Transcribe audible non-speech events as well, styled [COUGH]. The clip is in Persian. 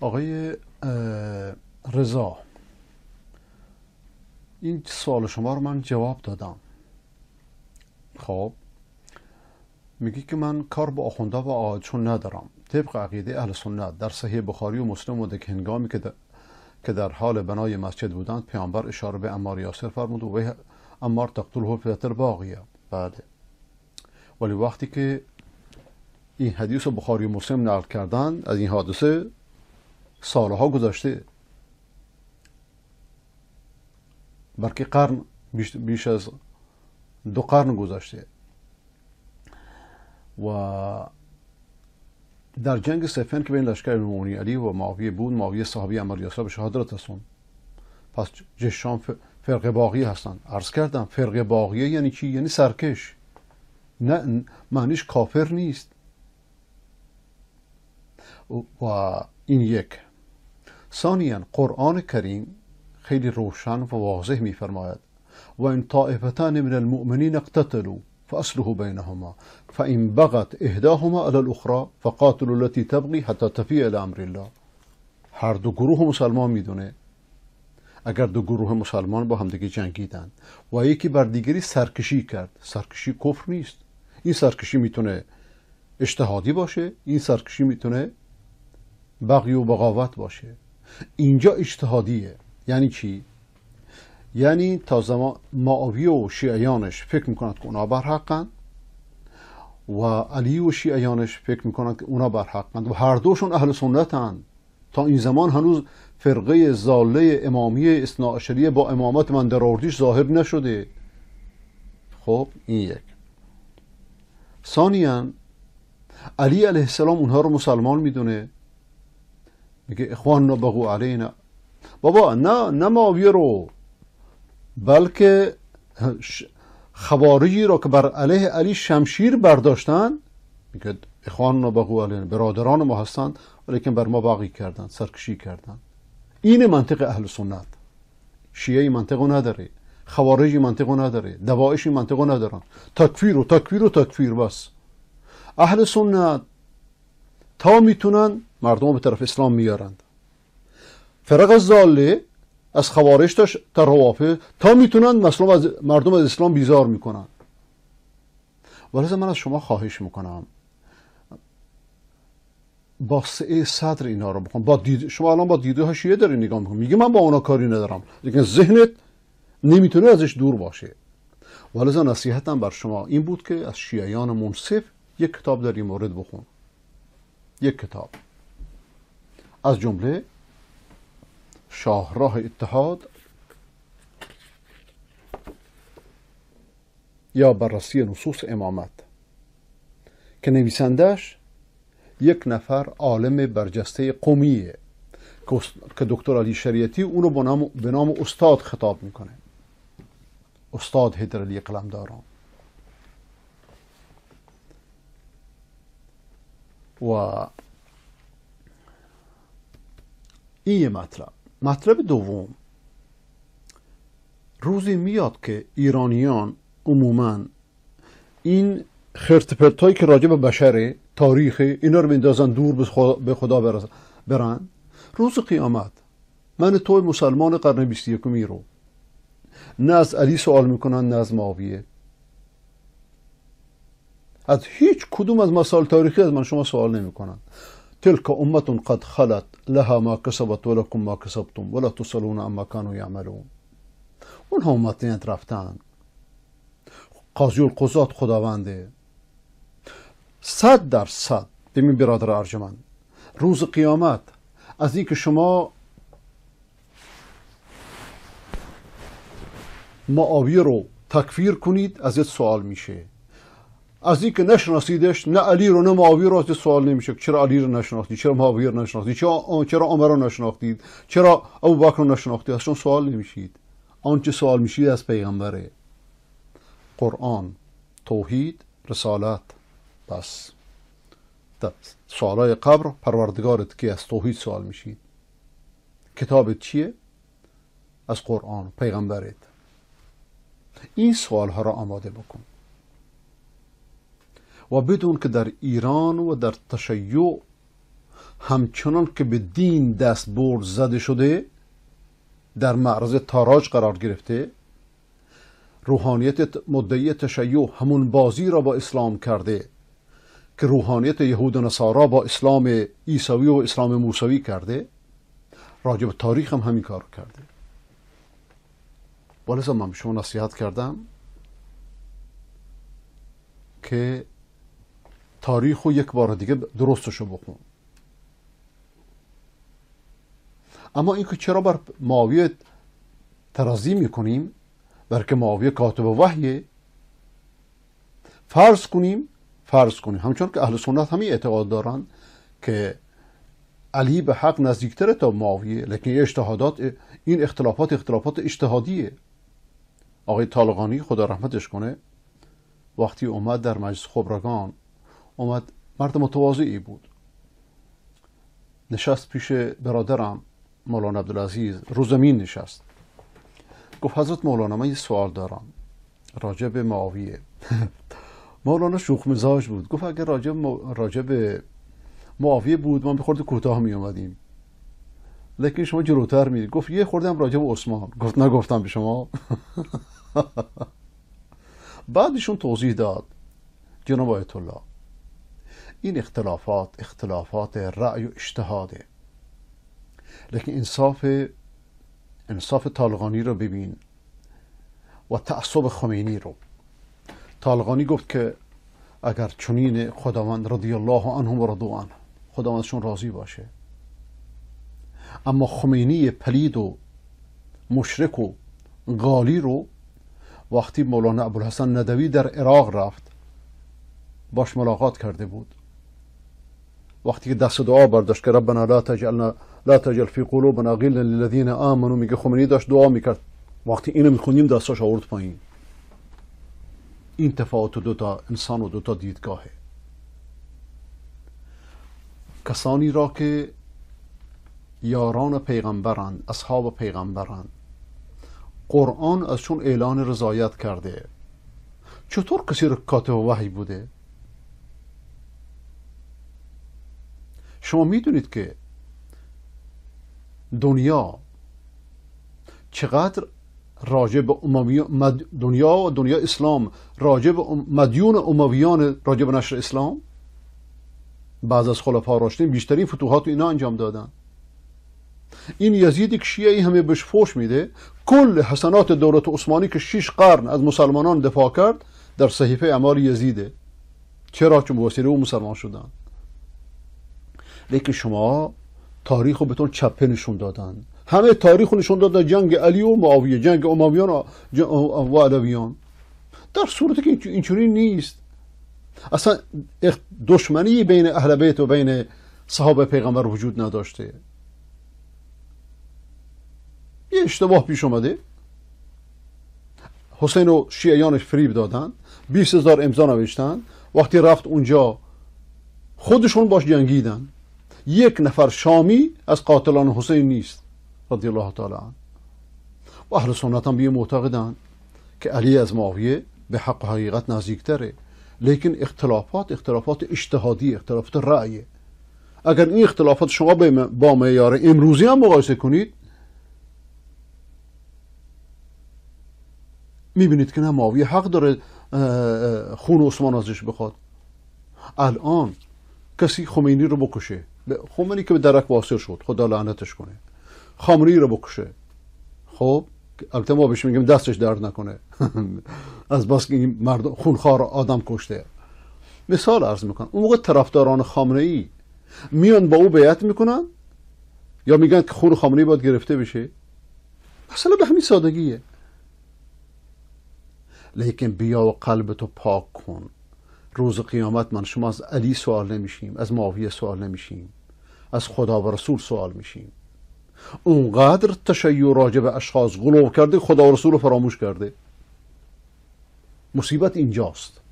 آقای رضا این سوال شما رو من جواب دادم خب میگی که من کار با آخونده و آجون ندارم طبق عقیده اهل سنت در صحیح بخاری و مسلم و که هنگامی که در, حال بنای مسجد بودند پیامبر اشاره به امار یاسر فرمود و به امار تقتله فتر باقیه بله ولی وقتی که این حدیث بخاری و مسلم نقل کردن از این حادثه سالها گذشته برکه قرن بیش از دو قرن گذشته و در جنگ سفین که بین لشکر مونی علی و معاویه بود معاویه صحابی امر یاسا به شهادت رسون پس جشان فرق باقی هستن عرض کردم فرق باقی یعنی چی یعنی سرکش نه معنیش کافر نیست و این یک ثانیا قرآن کریم خیلی روشن و واضح میفرماید و این طائفتان من المؤمنین اقتتلوا فاصله بینهما فإن بغت إحداهما على الاخرى فقاتلوا التي تبغي حتى تفیع الی امر الله هر دو گروه مسلمان میدونه اگر دو گروه مسلمان با همدیگه جنگیدند و یکی بر دیگری سرکشی کرد سرکشی کفر نیست این سرکشی میتونه اجتهادی باشه این سرکشی میتونه بغی و بغاوت باشه اینجا اجتهادیه یعنی چی؟ یعنی تا زمان معاویه و شیعیانش فکر میکنند که اونا برحقن و علی و شیعیانش فکر میکنند که اونا برحقند و هر دوشون اهل سنتن تا این زمان هنوز فرقه زاله امامی اثناعشریه با امامت من اردیش ظاهر نشده خب این یک ثانیا علی علیه السلام اونها رو مسلمان میدونه میگه اخوان بغو علینا بابا نه نه ماویه رو بلکه خوارجی رو که بر علیه علی شمشیر برداشتن میگه اخوان بغو علینا برادران ما هستند ولیکن بر ما باقی کردن سرکشی کردن این منطق اهل سنت شیعه منطقو نداره خوارجی منطقو نداره دوائشی منطقو ندارن تکفیر و تکفیر و تکفیر بس اهل سنت تا میتونن مردم به طرف اسلام میارند فرق زاله از خوارش تا روافه تا میتونن مردم از, مردم از اسلام بیزار میکنن ولذا من از شما خواهش میکنم با صدر اینا رو بخون، شما الان با دیده شیعه داری نگاه میکنم میگه من با اونا کاری ندارم لیکن ذهنت نمیتونه ازش دور باشه ولذا نصیحتم بر شما این بود که از شیعیان منصف یک کتاب در این مورد بخون یک کتاب از جمله شاهراه اتحاد یا بررسی نصوص امامت که نویسندش یک نفر عالم برجسته قومیه که دکتر علی شریعتی اون به نام استاد خطاب میکنه استاد هدر علی قلمداران و این یه مطلب مطلب دوم روزی میاد که ایرانیان عموما این خرتپرت هایی که راجع به بشره تاریخ اینا رو میندازن دور به خدا برن روز قیامت من تو مسلمان قرن 21 رو نه از علی سوال میکنن نه از معاویه از هیچ کدوم از مسائل تاریخی از من شما سوال نمی کنند تلک امت قد خلت لها ما کسبت و ما کسبتم ولا تسالون اما کانوا یعملون ها امتیت رفتن قاضی القضات خداونده صد در صد ببین برادر ارجمند روز قیامت از اینکه شما معاویه رو تکفیر کنید از سوال میشه از که نشناسیدش نه علی رو نه معاوی رو سوال نمیشه چرا علی رو نشناختی چرا معاوی رو نشناختی چرا عمر رو نشناختید چرا بکر رو نشناختی چون سوال نمیشید آنچه سوال میشید از پیغمبره قرآن توحید رسالت بس سوالای قبر پروردگارت که از توحید سوال میشید کتابت چیه؟ از قرآن پیغمبرت این سوال ها را آماده بکن و بدون که در ایران و در تشیع همچنان که به دین دست برد زده شده در معرض تاراج قرار گرفته روحانیت مدعی تشیع همون بازی را با اسلام کرده که روحانیت یهود و نصارا با اسلام ایساوی و اسلام موسوی کرده راجب تاریخ هم همین کار کرده ولی من شما نصیحت کردم که تاریخ رو یک بار دیگه درستش رو بخون اما اینکه چرا بر معاویه ترازی میکنیم برکه معاویه کاتب وحیه فرض کنیم فرض کنیم همچون که اهل سنت همین اعتقاد دارن که علی به حق نزدیکتره تا معاویه لکن این اجتهادات این اختلافات اختلافات اجتهادیه آقای طالقانی خدا رحمتش کنه وقتی اومد در مجلس خبرگان اومد مرد متواضعی بود نشست پیش برادرم مولانا عبدالعزیز روزمین نشست گفت حضرت مولانا من یه سوال دارم راجب معاویه [LAUGHS] مولانا شوخ مزاج بود گفت اگر راجب راجب معاویه بود ما به کوتاه می لکن شما جلوتر میرید گفت یه خوردم راجب به عثمان گفت نگفتم به شما [LAUGHS] بعدشون توضیح داد جناب آیت الله این اختلافات اختلافات رأی و اجتهاده لیکن انصاف انصاف طالقانی رو ببین و تعصب خمینی رو طالقانی گفت که اگر چنین خداوند رضی الله عنهم و رضو عنه خداوندشون راضی باشه اما خمینی پلید و مشرک و غالی رو وقتی مولانا ابوالحسن ندوی در عراق رفت باش ملاقات کرده بود وقتی که دست دعا برداشت که ربنا لا تجعلنا لا تجعل فی قلوبنا غلا للذین و میگه خمینی خب داشت دعا میکرد وقتی اینو میخونیم دستاش آورد پایین این تفاوت دوتا انسان و دوتا دیدگاهه کسانی را که یاران پیغمبران، اصحاب پیغمبران قرآن از چون اعلان رضایت کرده چطور کسی رو کاتب وحی بوده شما میدونید که دنیا چقدر راجع به دنیا و دنیا اسلام راجع به مدیون امویان راجع به نشر اسلام بعض از خلفا راشدین بیشترین فتوحات اینا انجام دادن این یزید که شیعی همه بهش فوش میده کل حسنات دولت عثمانی که شیش قرن از مسلمانان دفاع کرد در صحیفه اعمال یزیده چرا چون وسیله او مسلمان شدند لیکن شما تاریخ رو به طور چپه نشون دادن همه تاریخ رو نشون دادن جنگ علی و معاویه جنگ امویان و علویان در صورتی که اینجوری نیست اصلا دشمنی بین اهل بیت و بین صحابه پیغمبر وجود نداشته یه اشتباه پیش اومده حسین و شیعیانش فریب دادن 20 هزار امضا نوشتن وقتی رفت اونجا خودشون باش جنگیدن یک نفر شامی از قاتلان حسین نیست رضی الله تعالی عنه و اهل سنت هم بیه معتقدن که علی از معاویه به حق و حقیقت نزدیکتره لیکن اختلافات اختلافات اجتهادی اختلافات رأیه اگر این اختلافات شما با معیار امروزی هم مقایسه کنید میبینید که نه معاویه حق داره خون عثمان ازش بخواد الان کسی خمینی رو بکشه خمینی که به درک واصل شد خدا لعنتش کنه ای رو بکشه خب البته ما بهش میگیم دستش درد نکنه [LAUGHS] از بس که این مردم خونخوار آدم کشته مثال عرض میکنم اون موقع طرفداران خامنه ای میان با او بیعت میکنن یا میگن که خون خامنه ای باید گرفته بشه مثلا به همین سادگیه لیکن بیا و قلبتو پاک کن روز قیامت من شما از علی سوال نمیشیم از معاویه سوال نمیشیم از خدا و رسول سوال میشیم اونقدر تشیع راجع به اشخاص غلو کرده خدا و رسول فراموش کرده مصیبت اینجاست